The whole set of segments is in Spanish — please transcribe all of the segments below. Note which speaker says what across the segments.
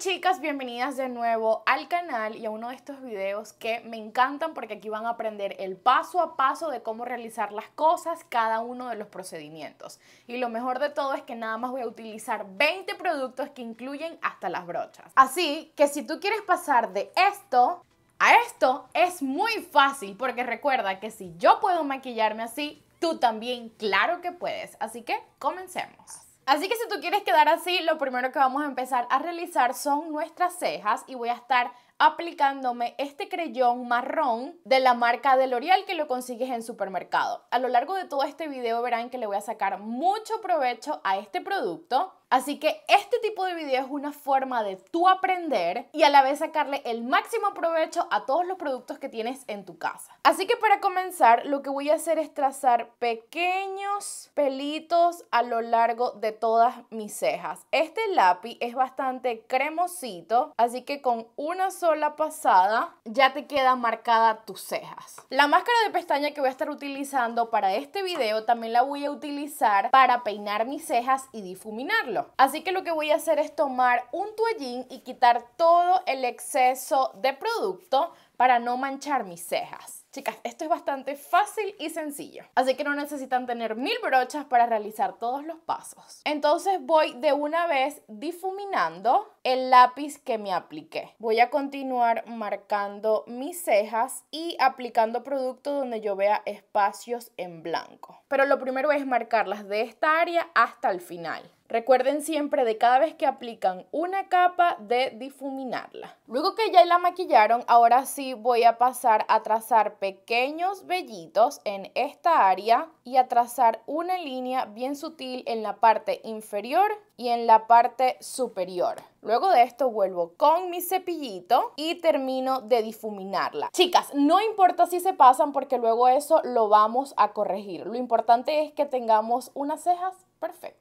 Speaker 1: chicas, bienvenidas de nuevo al canal y a uno de estos videos que me encantan porque aquí van a aprender el paso a paso de cómo realizar las cosas, cada uno de los procedimientos. Y lo mejor de todo es que nada más voy a utilizar 20 productos que incluyen hasta las brochas. Así que si tú quieres pasar de esto a esto, es muy fácil porque recuerda que si yo puedo maquillarme así, tú también claro que puedes. Así que comencemos. Así que si tú quieres quedar así, lo primero que vamos a empezar a realizar son nuestras cejas y voy a estar aplicándome este creyón marrón de la marca de L'Oreal que lo consigues en supermercado. A lo largo de todo este video verán que le voy a sacar mucho provecho a este producto Así que este tipo de video es una forma de tú aprender y a la vez sacarle el máximo provecho a todos los productos que tienes en tu casa. Así que para comenzar, lo que voy a hacer es trazar pequeños pelitos a lo largo de todas mis cejas. Este lápiz es bastante cremosito, así que con una sola pasada ya te queda marcada tus cejas. La máscara de pestaña que voy a estar utilizando para este video también la voy a utilizar para peinar mis cejas y difuminarlo. Así que lo que voy a hacer es tomar un toallín y quitar todo el exceso de producto para no manchar mis cejas. Chicas, esto es bastante fácil y sencillo, así que no necesitan tener mil brochas para realizar todos los pasos. Entonces voy de una vez difuminando el lápiz que me apliqué. Voy a continuar marcando mis cejas y aplicando producto donde yo vea espacios en blanco. Pero lo primero es marcarlas de esta área hasta el final. Recuerden siempre de cada vez que aplican una capa de difuminarla. Luego que ya la maquillaron, ahora sí voy a pasar a trazar pequeños vellitos en esta área y a trazar una línea bien sutil en la parte inferior y en la parte superior. Luego de esto vuelvo con mi cepillito y termino de difuminarla. Chicas, no importa si se pasan porque luego eso lo vamos a corregir. Lo importante es que tengamos unas cejas perfectas.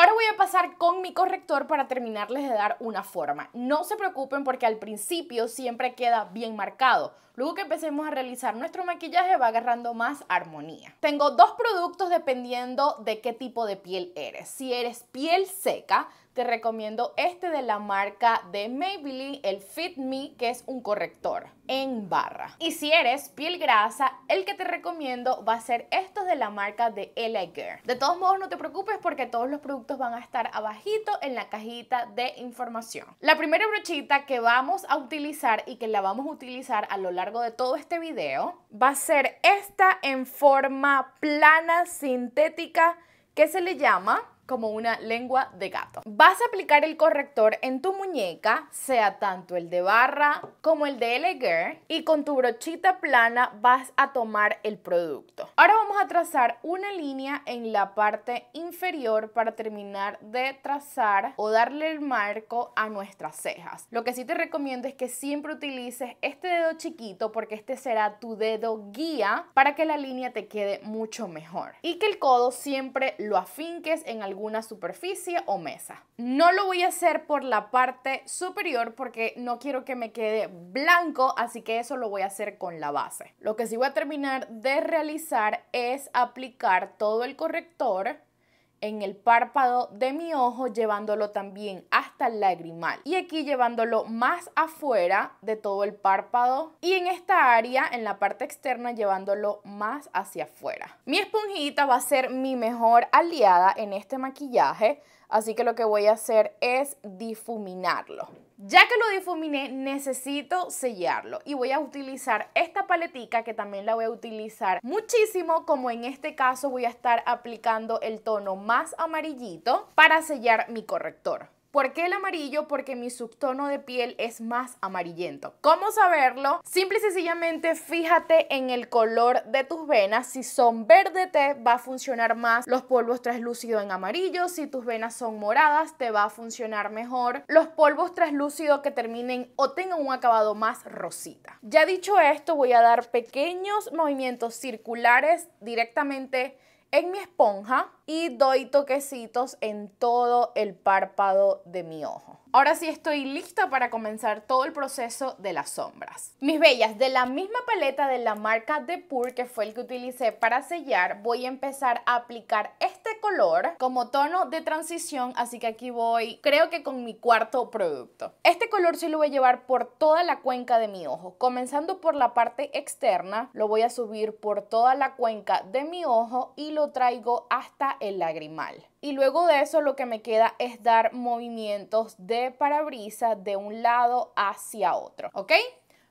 Speaker 1: Ahora voy a pasar con mi corrector para terminarles de dar una forma. No se preocupen porque al principio siempre queda bien marcado. Luego que empecemos a realizar nuestro maquillaje va agarrando más armonía. Tengo dos productos dependiendo de qué tipo de piel eres. Si eres piel seca, te recomiendo este de la marca de Maybelline, el Fit Me, que es un corrector en barra. Y si eres piel grasa, el que te recomiendo va a ser estos de la marca de LA De todos modos, no te preocupes porque todos los productos van a estar abajito en la cajita de información. La primera brochita que vamos a utilizar y que la vamos a utilizar a lo largo de todo este video va a ser esta en forma plana sintética que se le llama como una lengua de gato. Vas a aplicar el corrector en tu muñeca, sea tanto el de barra como el de elegir, y con tu brochita plana vas a tomar el producto. Ahora vamos a trazar una línea en la parte inferior para terminar de trazar o darle el marco a nuestras cejas. Lo que sí te recomiendo es que siempre utilices este dedo chiquito porque este será tu dedo guía para que la línea te quede mucho mejor. Y que el codo siempre lo afinques en algún alguna superficie o mesa. No lo voy a hacer por la parte superior porque no quiero que me quede blanco, así que eso lo voy a hacer con la base. Lo que sí voy a terminar de realizar es aplicar todo el corrector en el párpado de mi ojo, llevándolo también hasta el lagrimal. Y aquí llevándolo más afuera de todo el párpado. Y en esta área, en la parte externa, llevándolo más hacia afuera. Mi esponjita va a ser mi mejor aliada en este maquillaje. Así que lo que voy a hacer es difuminarlo. Ya que lo difuminé, necesito sellarlo y voy a utilizar esta paletica que también la voy a utilizar muchísimo, como en este caso voy a estar aplicando el tono más amarillito para sellar mi corrector. ¿Por qué el amarillo? Porque mi subtono de piel es más amarillento. ¿Cómo saberlo? Simple y sencillamente fíjate en el color de tus venas. Si son verde te va a funcionar más los polvos translúcidos en amarillo. Si tus venas son moradas te va a funcionar mejor los polvos translúcidos que terminen o tengan un acabado más rosita. Ya dicho esto voy a dar pequeños movimientos circulares directamente en mi esponja y doy toquecitos en todo el párpado de mi ojo. Ahora sí estoy lista para comenzar todo el proceso de las sombras. Mis bellas, de la misma paleta de la marca de Pur que fue el que utilicé para sellar, voy a empezar a aplicar este color como tono de transición, así que aquí voy, creo que con mi cuarto producto. Este color sí lo voy a llevar por toda la cuenca de mi ojo, comenzando por la parte externa, lo voy a subir por toda la cuenca de mi ojo y lo traigo hasta el lagrimal. Y luego de eso lo que me queda es dar movimientos de parabrisa de un lado hacia otro, ¿ok?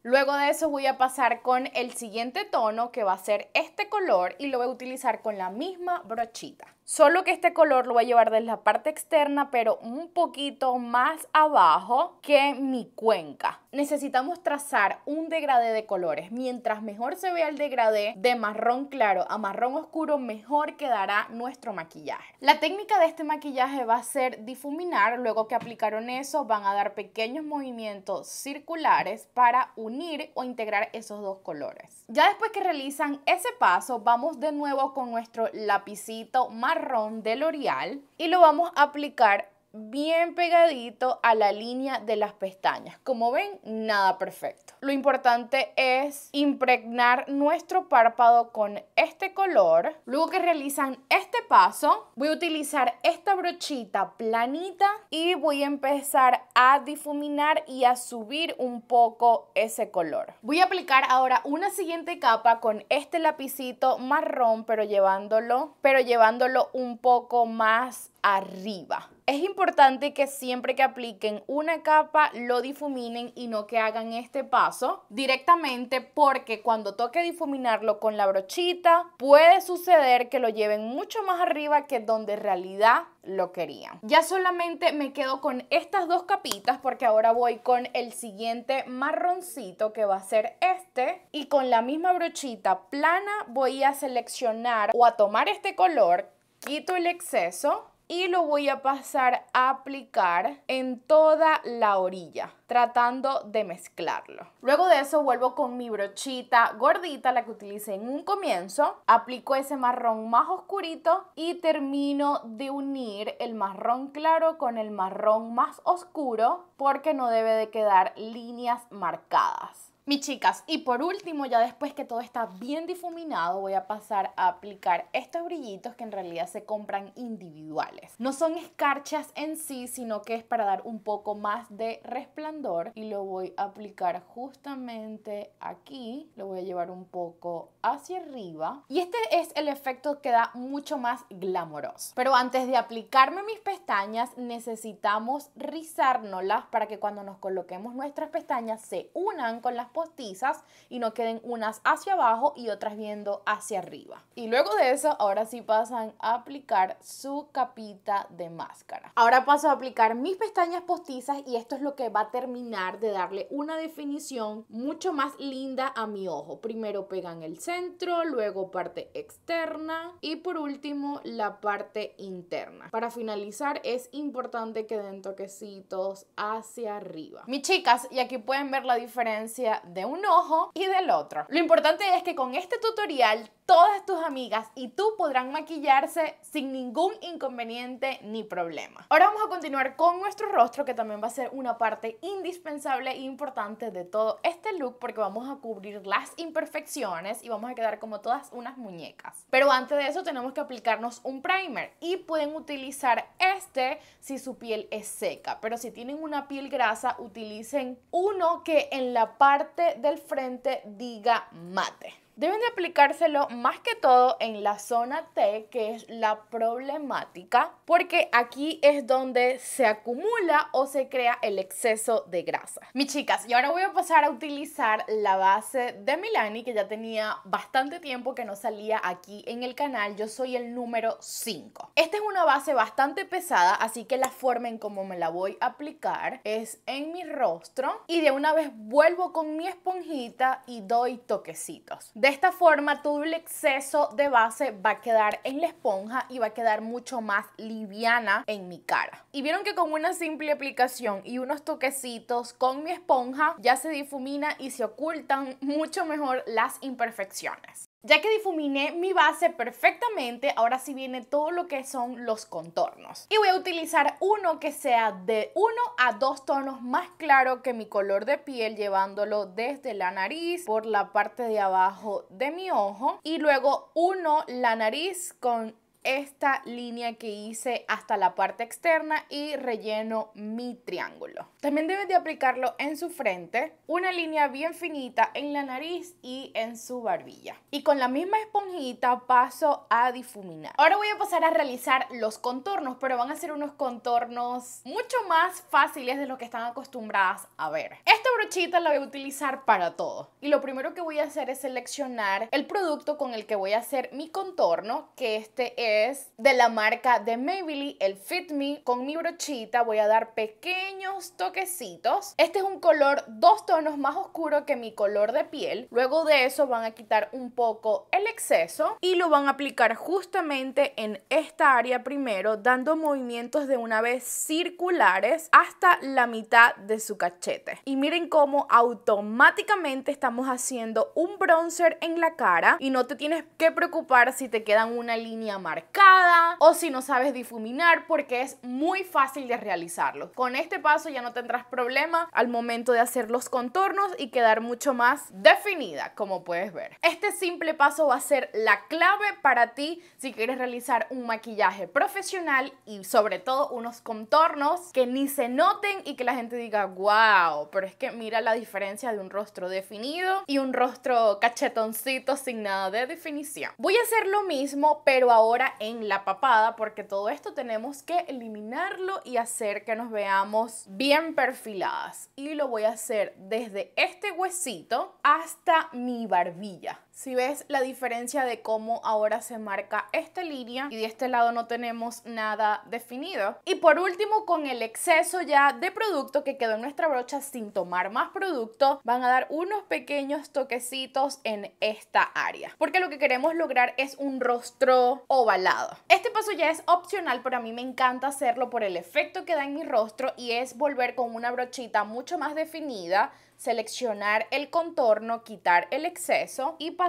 Speaker 1: Luego de eso voy a pasar con el siguiente tono que va a ser este color y lo voy a utilizar con la misma brochita. Solo que este color lo voy a llevar desde la parte externa, pero un poquito más abajo que mi cuenca. Necesitamos trazar un degradé de colores. Mientras mejor se vea el degradé de marrón claro a marrón oscuro, mejor quedará nuestro maquillaje. La técnica de este maquillaje va a ser difuminar. Luego que aplicaron eso, van a dar pequeños movimientos circulares para unir o integrar esos dos colores. Ya después que realizan ese paso, vamos de nuevo con nuestro lapicito marrón ron de L'Oreal y lo vamos a aplicar bien pegadito a la línea de las pestañas. Como ven, nada perfecto. Lo importante es impregnar nuestro párpado con este color. Luego que realizan este paso, voy a utilizar esta brochita planita y voy a empezar a difuminar y a subir un poco ese color. Voy a aplicar ahora una siguiente capa con este lapicito marrón, pero llevándolo, pero llevándolo un poco más arriba. Es importante que siempre que apliquen una capa lo difuminen y no que hagan este paso directamente porque cuando toque difuminarlo con la brochita puede suceder que lo lleven mucho más arriba que donde en realidad lo querían. Ya solamente me quedo con estas dos capitas porque ahora voy con el siguiente marroncito que va a ser este y con la misma brochita plana voy a seleccionar o a tomar este color, quito el exceso y lo voy a pasar a aplicar en toda la orilla tratando de mezclarlo. Luego de eso vuelvo con mi brochita gordita, la que utilicé en un comienzo, aplico ese marrón más oscurito y termino de unir el marrón claro con el marrón más oscuro porque no debe de quedar líneas marcadas. Mis chicas, y por último, ya después que todo está bien difuminado, voy a pasar a aplicar estos brillitos que en realidad se compran individuales. No son escarchas en sí, sino que es para dar un poco más de resplandor y lo voy a aplicar justamente aquí. Lo voy a llevar un poco hacia arriba. Y este es el efecto que da mucho más glamoroso. Pero antes de aplicarme mis pestañas, necesitamos rizárnoslas para que cuando nos coloquemos nuestras pestañas se unan con las postizas y no queden unas hacia abajo y otras viendo hacia arriba. Y luego de eso, ahora sí pasan a aplicar su capita de máscara. Ahora paso a aplicar mis pestañas postizas y esto es lo que va a terminar de darle una definición mucho más linda a mi ojo. Primero pegan el centro, luego parte externa y por último la parte interna. Para finalizar es importante que den toquecitos hacia arriba. Mis chicas, y aquí pueden ver la diferencia de un ojo y del otro. Lo importante es que con este tutorial todas tus amigas y tú podrán maquillarse sin ningún inconveniente ni problema. Ahora vamos a continuar con nuestro rostro que también va a ser una parte indispensable e importante de todo este look porque vamos a cubrir las imperfecciones y vamos a quedar como todas unas muñecas. Pero antes de eso tenemos que aplicarnos un primer y pueden utilizar este si su piel es seca, pero si tienen una piel grasa utilicen uno que en la parte del frente diga mate deben de aplicárselo más que todo en la zona T, que es la problemática, porque aquí es donde se acumula o se crea el exceso de grasa. Mis chicas, y ahora voy a pasar a utilizar la base de Milani, que ya tenía bastante tiempo que no salía aquí en el canal. Yo soy el número 5. Esta es una base bastante pesada, así que la forma en cómo me la voy a aplicar es en mi rostro y de una vez vuelvo con mi esponjita y doy toquecitos. De esta forma, todo el exceso de base va a quedar en la esponja y va a quedar mucho más liviana en mi cara. Y vieron que con una simple aplicación y unos toquecitos con mi esponja ya se difumina y se ocultan mucho mejor las imperfecciones. Ya que difuminé mi base perfectamente, ahora sí viene todo lo que son los contornos. Y voy a utilizar uno que sea de uno a dos tonos más claro que mi color de piel, llevándolo desde la nariz por la parte de abajo de mi ojo. Y luego uno la nariz con esta línea que hice hasta la parte externa y relleno mi triángulo. También debes de aplicarlo en su frente, una línea bien finita en la nariz y en su barbilla. Y con la misma esponjita paso a difuminar. Ahora voy a pasar a realizar los contornos, pero van a ser unos contornos mucho más fáciles de lo que están acostumbradas a ver. Esta brochita la voy a utilizar para todo. Y lo primero que voy a hacer es seleccionar el producto con el que voy a hacer mi contorno, que este es de la marca de Maybelline, el Fit Me. Con mi brochita voy a dar pequeños toques este es un color dos tonos más oscuro que mi color de piel. Luego de eso van a quitar un poco el exceso y lo van a aplicar justamente en esta área primero, dando movimientos de una vez circulares hasta la mitad de su cachete. Y miren cómo automáticamente estamos haciendo un bronzer en la cara y no te tienes que preocupar si te quedan una línea marcada o si no sabes difuminar porque es muy fácil de realizarlo. Con este paso ya no te tendrás problema al momento de hacer los contornos y quedar mucho más definida, como puedes ver. Este simple paso va a ser la clave para ti si quieres realizar un maquillaje profesional y sobre todo unos contornos que ni se noten y que la gente diga, wow, pero es que mira la diferencia de un rostro definido y un rostro cachetoncito sin nada de definición. Voy a hacer lo mismo, pero ahora en la papada, porque todo esto tenemos que eliminarlo y hacer que nos veamos bien perfiladas y lo voy a hacer desde este huesito hasta mi barbilla. Si ves la diferencia de cómo ahora se marca esta línea y de este lado no tenemos nada definido. Y por último, con el exceso ya de producto que quedó en nuestra brocha sin tomar más producto, van a dar unos pequeños toquecitos en esta área. Porque lo que queremos lograr es un rostro ovalado. Este paso ya es opcional, pero a mí me encanta hacerlo por el efecto que da en mi rostro y es volver con una brochita mucho más definida, seleccionar el contorno, quitar el exceso y pasar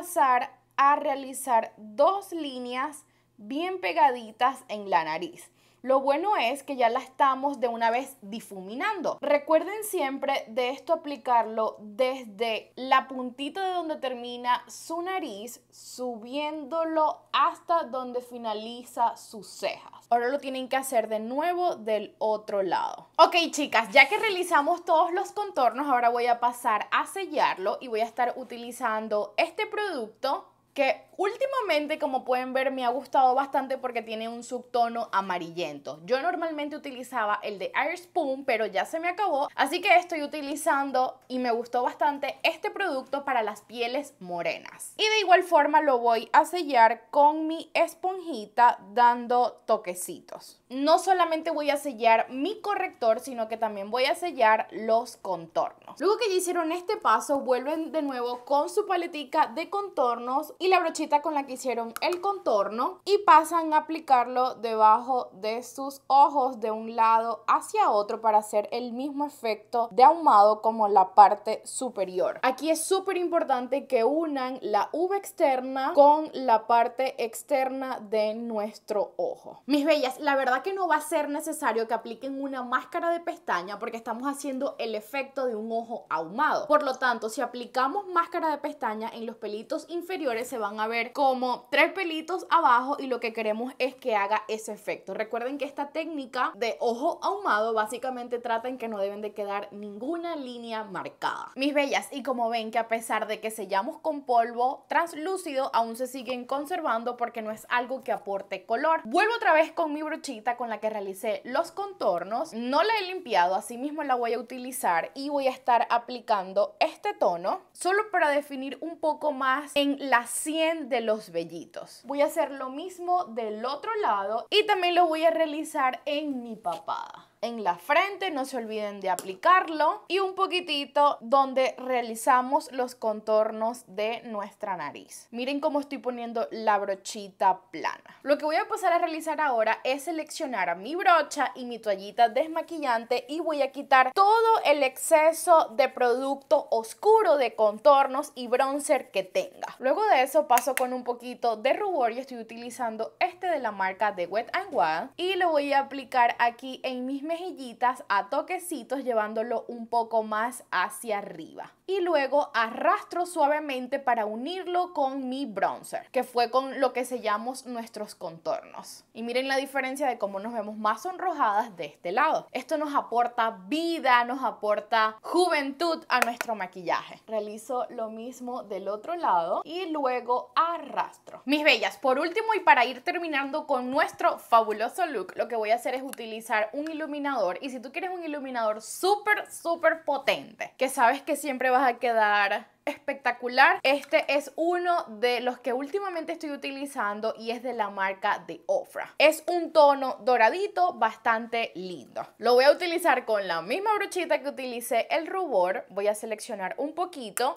Speaker 1: a realizar dos líneas bien pegaditas en la nariz. Lo bueno es que ya la estamos de una vez difuminando. Recuerden siempre de esto aplicarlo desde la puntita de donde termina su nariz, subiéndolo hasta donde finaliza sus cejas. Ahora lo tienen que hacer de nuevo del otro lado. Ok chicas, ya que realizamos todos los contornos, ahora voy a pasar a sellarlo y voy a estar utilizando este producto que últimamente, como pueden ver, me ha gustado bastante porque tiene un subtono amarillento. Yo normalmente utilizaba el de Air Spoon, pero ya se me acabó, así que estoy utilizando y me gustó bastante este producto para las pieles morenas. Y de igual forma lo voy a sellar con mi esponjita dando toquecitos. No solamente voy a sellar mi corrector, sino que también voy a sellar los contornos. Luego que ya hicieron este paso, vuelven de nuevo con su paletica de contornos y la brochita con la que hicieron el contorno y pasan a aplicarlo debajo de sus ojos de un lado hacia otro para hacer el mismo efecto de ahumado como la parte superior. Aquí es súper importante que unan la uva externa con la parte externa de nuestro ojo. Mis bellas, la verdad que no va a ser necesario que apliquen una máscara de pestaña porque estamos haciendo el efecto de un ojo ahumado. Por lo tanto, si aplicamos máscara de pestaña en los pelitos inferiores se van a ver como tres pelitos abajo y lo que queremos es que haga ese efecto. Recuerden que esta técnica de ojo ahumado básicamente trata en que no deben de quedar ninguna línea marcada. Mis bellas, y como ven que a pesar de que sellamos con polvo translúcido, aún se siguen conservando porque no es algo que aporte color. Vuelvo otra vez con mi brochita con la que realicé los contornos. No la he limpiado, así mismo la voy a utilizar y voy a estar aplicando este tono solo para definir un poco más en las 100 de los vellitos. Voy a hacer lo mismo del otro lado y también lo voy a realizar en mi papada en la frente, no se olviden de aplicarlo y un poquitito donde realizamos los contornos de nuestra nariz. Miren cómo estoy poniendo la brochita plana. Lo que voy a pasar a realizar ahora es seleccionar mi brocha y mi toallita desmaquillante y voy a quitar todo el exceso de producto oscuro de contornos y bronzer que tenga. Luego de eso paso con un poquito de rubor y estoy utilizando este de la marca de Wet and Wild y lo voy a aplicar aquí en mis mejillitas a toquecitos llevándolo un poco más hacia arriba. Y luego arrastro suavemente para unirlo con mi bronzer, que fue con lo que sellamos nuestros contornos. Y miren la diferencia de cómo nos vemos más sonrojadas de este lado. Esto nos aporta vida, nos aporta juventud a nuestro maquillaje. Realizo lo mismo del otro lado y luego arrastro. Mis bellas, por último y para ir terminando con nuestro fabuloso look, lo que voy a hacer es utilizar un iluminador y si tú quieres un iluminador súper, súper potente, que sabes que siempre vas a quedar espectacular. Este es uno de los que últimamente estoy utilizando y es de la marca de Ofra. Es un tono doradito bastante lindo. Lo voy a utilizar con la misma brochita que utilicé el rubor. Voy a seleccionar un poquito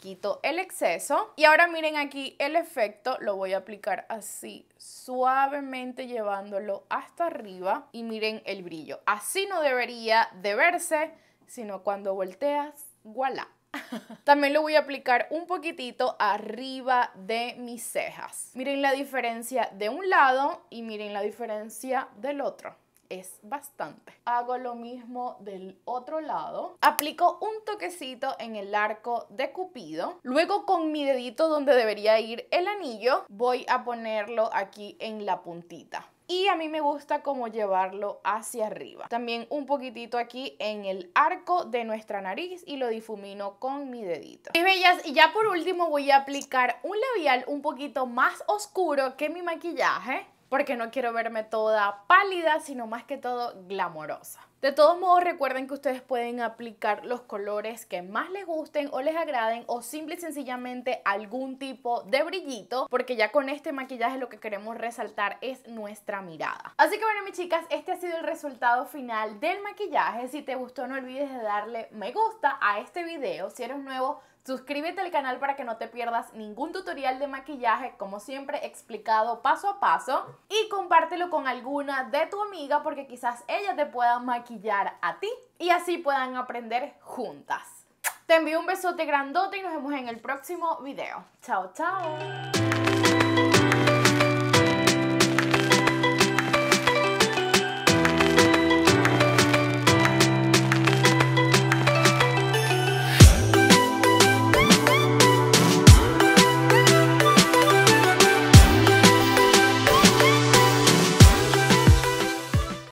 Speaker 1: quito el exceso. Y ahora miren aquí el efecto, lo voy a aplicar así suavemente llevándolo hasta arriba y miren el brillo. Así no debería de verse, sino cuando volteas, voilà. También lo voy a aplicar un poquitito arriba de mis cejas. Miren la diferencia de un lado y miren la diferencia del otro es bastante. Hago lo mismo del otro lado. Aplico un toquecito en el arco de Cupido. Luego con mi dedito donde debería ir el anillo, voy a ponerlo aquí en la puntita y a mí me gusta como llevarlo hacia arriba. También un poquitito aquí en el arco de nuestra nariz y lo difumino con mi dedito. Mis bellas, y ya por último voy a aplicar un labial un poquito más oscuro que mi maquillaje porque no quiero verme toda pálida, sino más que todo glamorosa. De todos modos, recuerden que ustedes pueden aplicar los colores que más les gusten o les agraden o simple y sencillamente algún tipo de brillito, porque ya con este maquillaje lo que queremos resaltar es nuestra mirada. Así que bueno, mis chicas, este ha sido el resultado final del maquillaje. Si te gustó, no olvides de darle me gusta a este video. Si eres nuevo, Suscríbete al canal para que no te pierdas ningún tutorial de maquillaje, como siempre explicado paso a paso. Y compártelo con alguna de tu amiga porque quizás ella te pueda maquillar a ti y así puedan aprender juntas. Te envío un besote grandote y nos vemos en el próximo video. Chao, chao.